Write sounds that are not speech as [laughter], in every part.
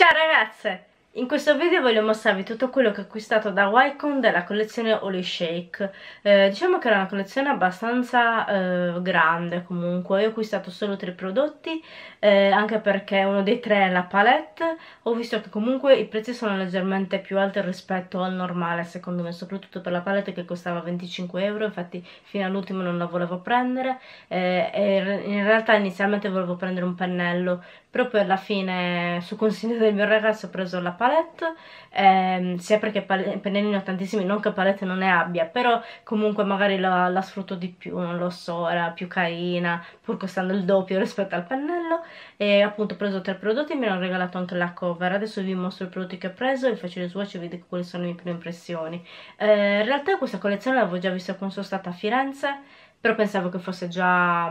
Ciao ragazze! In questo video voglio mostrarvi tutto quello che ho acquistato da Wycon della collezione Holy Shake eh, Diciamo che era una collezione abbastanza eh, grande comunque Io ho acquistato solo tre prodotti eh, Anche perché uno dei tre è la palette Ho visto che comunque i prezzi sono leggermente più alti rispetto al normale secondo me Soprattutto per la palette che costava 25 euro Infatti fino all'ultimo non la volevo prendere eh, In realtà inizialmente volevo prendere un pennello Proprio alla fine su consiglio del mio ragazzo ho preso la palette palette ehm, sia perché pennelli ne ho tantissimi non che palette non ne abbia però comunque magari la, la sfrutto di più non lo so, era più carina pur costando il doppio [laughs] rispetto al pennello e appunto ho preso tre prodotti mi hanno regalato anche la cover adesso vi mostro i prodotti che ho preso e vi faccio le swatch e vi dico quali sono le mie prime impressioni eh, in realtà questa collezione l'avevo già vista quando sono stata a Firenze però pensavo che fosse già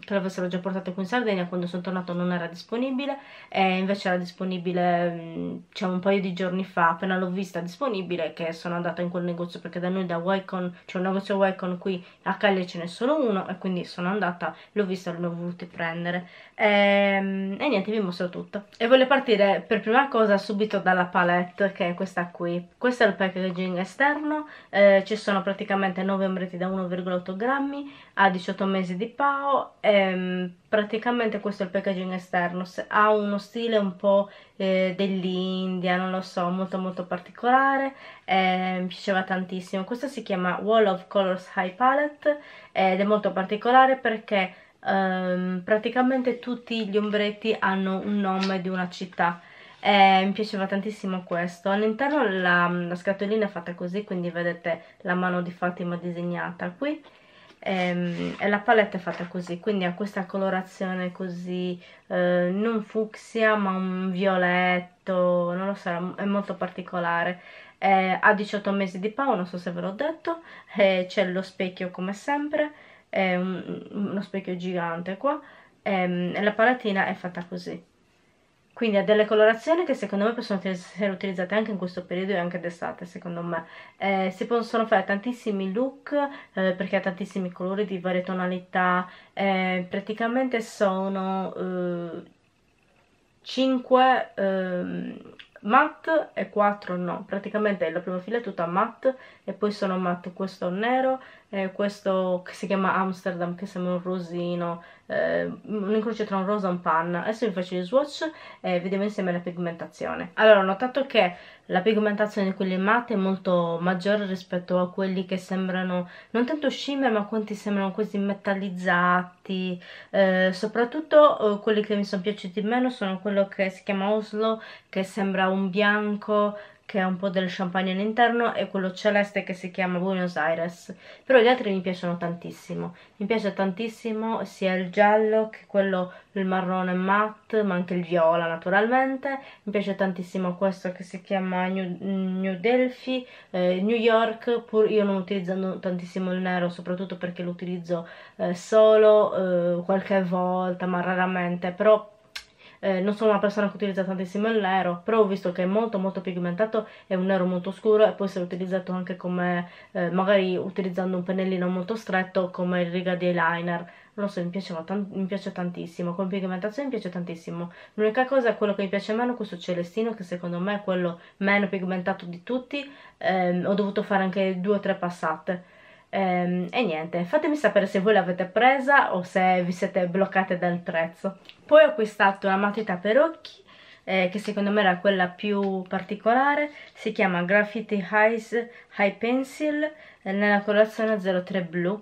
che l'avessero già portato qui in Sardegna quando sono tornato non era disponibile e invece era disponibile cioè un paio di giorni fa appena l'ho vista disponibile che sono andata in quel negozio perché da noi da Wycon c'è un negozio Wycon qui a Cagliari ce n'è solo uno e quindi sono andata l'ho vista e l'ho voluta prendere e, ehm, e niente vi mostro tutto e voglio partire per prima cosa subito dalla palette che è questa qui questo è il packaging esterno eh, ci sono praticamente 9 ombretti da 1,8 grammi ha 18 mesi di PAO e ehm, praticamente questo è il packaging esterno ha uno stile un po' eh, dell'India, non lo so, molto molto particolare eh, mi piaceva tantissimo questo si chiama Wall of Colors High Palette ed è molto particolare perché ehm, praticamente tutti gli ombretti hanno un nome di una città eh, mi piaceva tantissimo questo all'interno la, la, scatolina è fatta così quindi vedete la mano di Fatima disegnata qui e, ehm, e la palette è fatta così quindi ha questa colorazione così eh, non fucsia ma un violetto non lo so è molto particolare eh, ha 18 mesi di pau non so se ve l'ho detto eh, c'è lo specchio come sempre un, uno specchio gigante qua ehm, e la palettina è fatta così quindi ha delle colorazioni che secondo me possono essere utilizzate anche in questo periodo e anche d'estate secondo me eh, si possono fare tantissimi look eh, perché ha tantissimi colori di varie tonalità eh, praticamente sono 5 eh, matte e 4 no, praticamente la prima fila è tutta matte e poi sono matte questo nero e questo che si chiama Amsterdam che sembra un rosino, eh, un incrocio tra un rosa e un panna. Adesso vi faccio gli swatch e vediamo insieme la pigmentazione. Allora ho notato che la pigmentazione di quelli matte è molto maggiore rispetto a quelli che sembrano non tanto shimmer ma quanti sembrano quasi metallizzati eh, soprattutto eh, quelli che mi sono piaciuti meno sono quello che si chiama Oslo che sembra un bianco che ha un po' del champagne all'interno e quello celeste che si chiama Buenos Aires però gli altri mi piacciono tantissimo mi piace tantissimo sia il giallo che quello il marrone matte ma anche il viola naturalmente mi piace tantissimo questo che si chiama New, New Delphi eh, New York pur io non utilizzo tantissimo il nero soprattutto perché lo utilizzo eh, solo eh, qualche volta ma raramente però eh, non sono una persona che utilizza tantissimo il nero però ho visto che è molto molto pigmentato è un nero molto scuro e può essere utilizzato anche come eh, magari utilizzando un pennellino molto stretto come riga di eyeliner non so, mi, piaceva, mi piace tantissimo, con pigmentazione mi piace tantissimo. L'unica cosa è quello che mi piace meno, questo celestino, che secondo me è quello meno pigmentato di tutti. Eh, ho dovuto fare anche due o tre passate e, ehm, e niente, fatemi sapere se voi l'avete presa o se vi siete bloccate dal prezzo. Poi ho acquistato una matita per occhi eh, che secondo me era quella più particolare, si chiama Graffiti Eyes High Pencil eh, nella colorazione 03 Blue.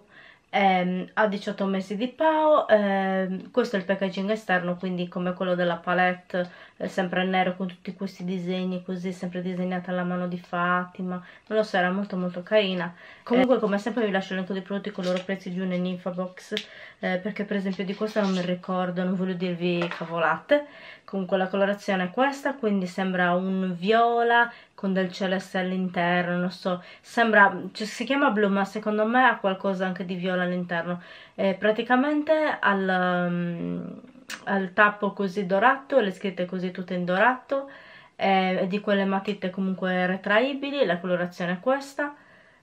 Ehm, ha 18 mesi di PAO, ehm, questo è il packaging esterno, quindi come quello della palette, eh, sempre nero con tutti questi disegni così, sempre disegnata alla mano di Fatima, non lo so, era molto molto carina. Comunque eh, come sempre vi lascio l'elenco dei prodotti con i loro prezzi giù nell'info box, eh, perché per esempio di questa non mi ricordo, non voglio dirvi cavolate. Comunque la colorazione è questa, quindi sembra un viola con del celeste all'interno, non so, sembra, cioè, si chiama blu ma secondo me ha qualcosa anche di viola all'interno, eh, praticamente al, um, al, tappo così dorato, le scritte così tutte in dorato, eh, di quelle matite comunque retraibili, la colorazione è questa,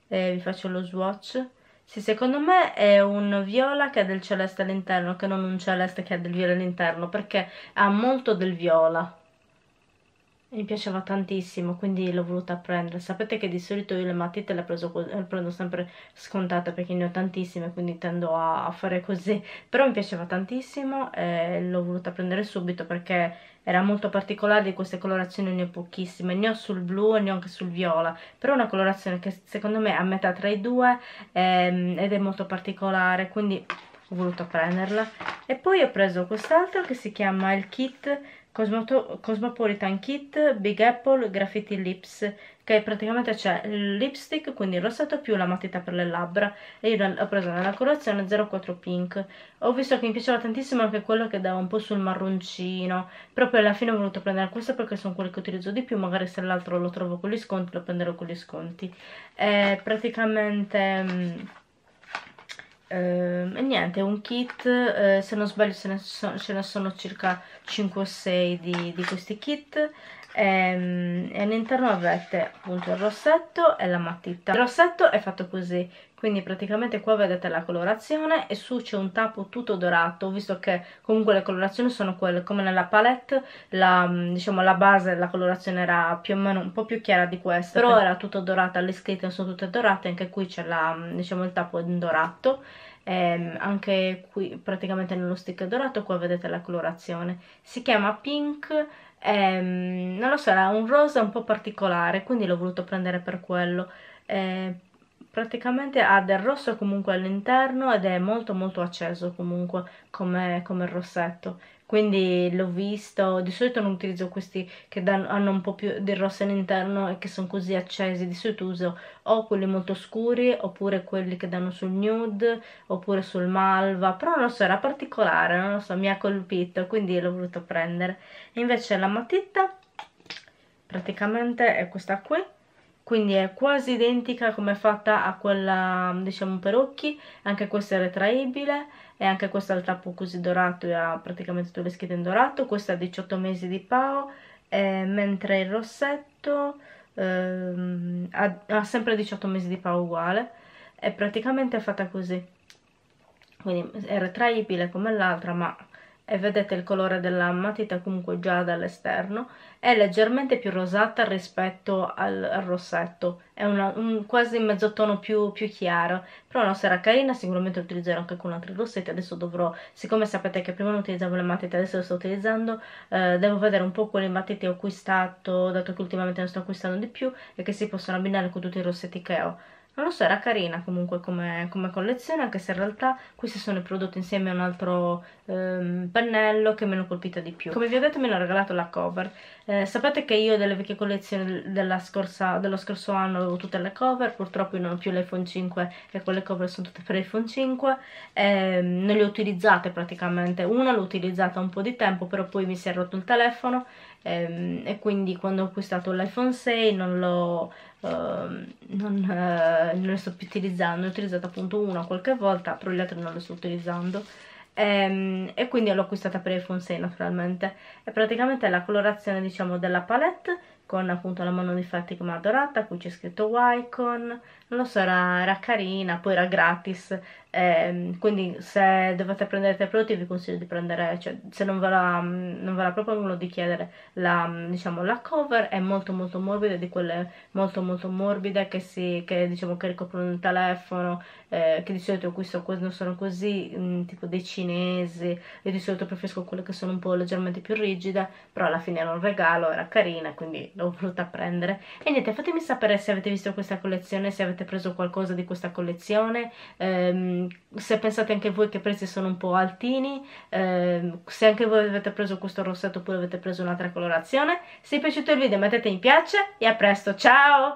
eh, vi faccio lo swatch, sì, secondo me è un viola che ha del celeste all'interno, che non un celeste che ha del viola all'interno, perché ha molto del viola mi piaceva tantissimo quindi l'ho voluta prendere sapete che di solito io le matite le, preso, le prendo sempre scontate perché ne ho tantissime quindi tendo a, a fare così però mi piaceva tantissimo e l'ho voluta prendere subito perché era molto particolare di queste colorazioni ne ho pochissime ne ho sul blu e ne ho anche sul viola però è una colorazione che secondo me è a metà tra i due ehm, ed è molto particolare quindi ho voluto prenderla e poi ho preso quest'altro che si chiama il kit Cosmopolitan Kit, Big Apple, Graffiti Lips, che praticamente c'è il lipstick, quindi il rossetto più la matita per le labbra, e io l'ho presa nella colazione 04 Pink. Ho visto che mi piaceva tantissimo anche quello che dava un po' sul marroncino, però poi alla fine ho voluto prendere questo perché sono quelli che utilizzo di più, magari se l'altro lo trovo con gli sconti lo prenderò con gli sconti. È eh, praticamente... Mm, Ehm, e niente, un kit, eh, se non sbaglio ce ne, sono, ce ne sono circa 5 o 6 di, di questi kit e, ehm, all'interno avete appunto il rossetto e la matita. Il rossetto è fatto così, quindi praticamente qua vedete la colorazione e su c'è un tappo tutto dorato, visto che comunque le colorazioni sono quelle, come nella palette, la, diciamo la base, la colorazione era più o meno un po' più chiara di questa, però era tutto dorato, le scritte sono tutte dorate, anche qui c'è diciamo il tappo dorato. Eh, anche qui praticamente nello stick dorato qua vedete la colorazione si chiama pink ehm, non lo so, era un rosa un po' particolare, quindi l'ho voluto prendere per quello. Eh, praticamente ha del rosso comunque all'interno ed è molto molto acceso comunque come, come il rossetto quindi l'ho visto, di solito non utilizzo questi che danno, hanno un po' più di rosso all'interno e che sono così accesi, di solito uso o quelli molto scuri oppure quelli che danno sul nude oppure sul malva, però non lo so, era particolare, non lo so, mi ha colpito, quindi l'ho voluto prendere. E invece la matita praticamente è questa qui quindi è quasi identica come è fatta a quella diciamo per occhi anche questa è retraibile e anche questa ha il tappo così dorato e ha praticamente tutte le schede in dorato questa ha 18 mesi di PAO eh, mentre il rossetto eh, ha, ha, sempre 18 mesi di PAO uguale è praticamente fatta così quindi è retraibile come l'altra ma e vedete il colore della matita comunque già dall'esterno è leggermente più rosata rispetto al, al rossetto, è una, un, quasi un mezzotono più, più chiaro, però la nostra carina, sicuramente utilizzerò anche con altri rossetti, adesso dovrò, siccome sapete che prima non utilizzavo le matite, adesso le sto utilizzando, eh, devo vedere un po' quali matite ho acquistato, dato che ultimamente ne sto acquistando di più e che si possono abbinare con tutti i rossetti che ho non lo so, era carina comunque come, come, collezione, anche se in realtà questi sono i prodotti insieme a un altro ehm, pannello che mi hanno colpita di più. Come vi ho detto me l'ha regalato la cover, eh, sapete che io delle vecchie collezioni della scorsa, dello scorso anno avevo tutte le cover, purtroppo io non ho più l'iPhone 5 e quelle cover sono tutte per l'iPhone 5, ehm, non le ho utilizzate praticamente, una l'ho utilizzata un po' di tempo però poi mi si è rotto il telefono Ehm, e quindi quando ho acquistato l'iPhone 6 non l'ho ehm, non, eh, non lo sto più utilizzando, ne ho utilizzato appunto uno qualche volta, però gli altri non lo sto utilizzando e, ehm, e quindi l'ho acquistata per iPhone 6 naturalmente e praticamente la colorazione diciamo della palette con appunto la mano di fatti come adorata, qui c'è scritto Wycon, non lo so, era, era carina, poi era gratis, ehm, quindi se dovete prendere tre prodotti vi consiglio di prendere, cioè se non ve la, non ve la propongono di chiedere la, diciamo, la cover, è molto molto morbida, di quelle molto molto morbide che, si, che diciamo che ricoprono il telefono, eh, che di solito qui so, non sono così, mh, mm, tipo dei cinesi, io di solito preferisco quelle che sono un po' leggermente più rigide, però alla fine era un regalo, era carina, quindi l'ho voluta prendere e niente fatemi sapere se avete visto questa collezione se avete preso qualcosa di questa collezione ehm, se pensate anche voi che i prezzi sono un po' altini ehm, se anche voi avete preso questo rossetto oppure avete preso un'altra colorazione se vi è piaciuto il video mettete mi piace e a presto ciao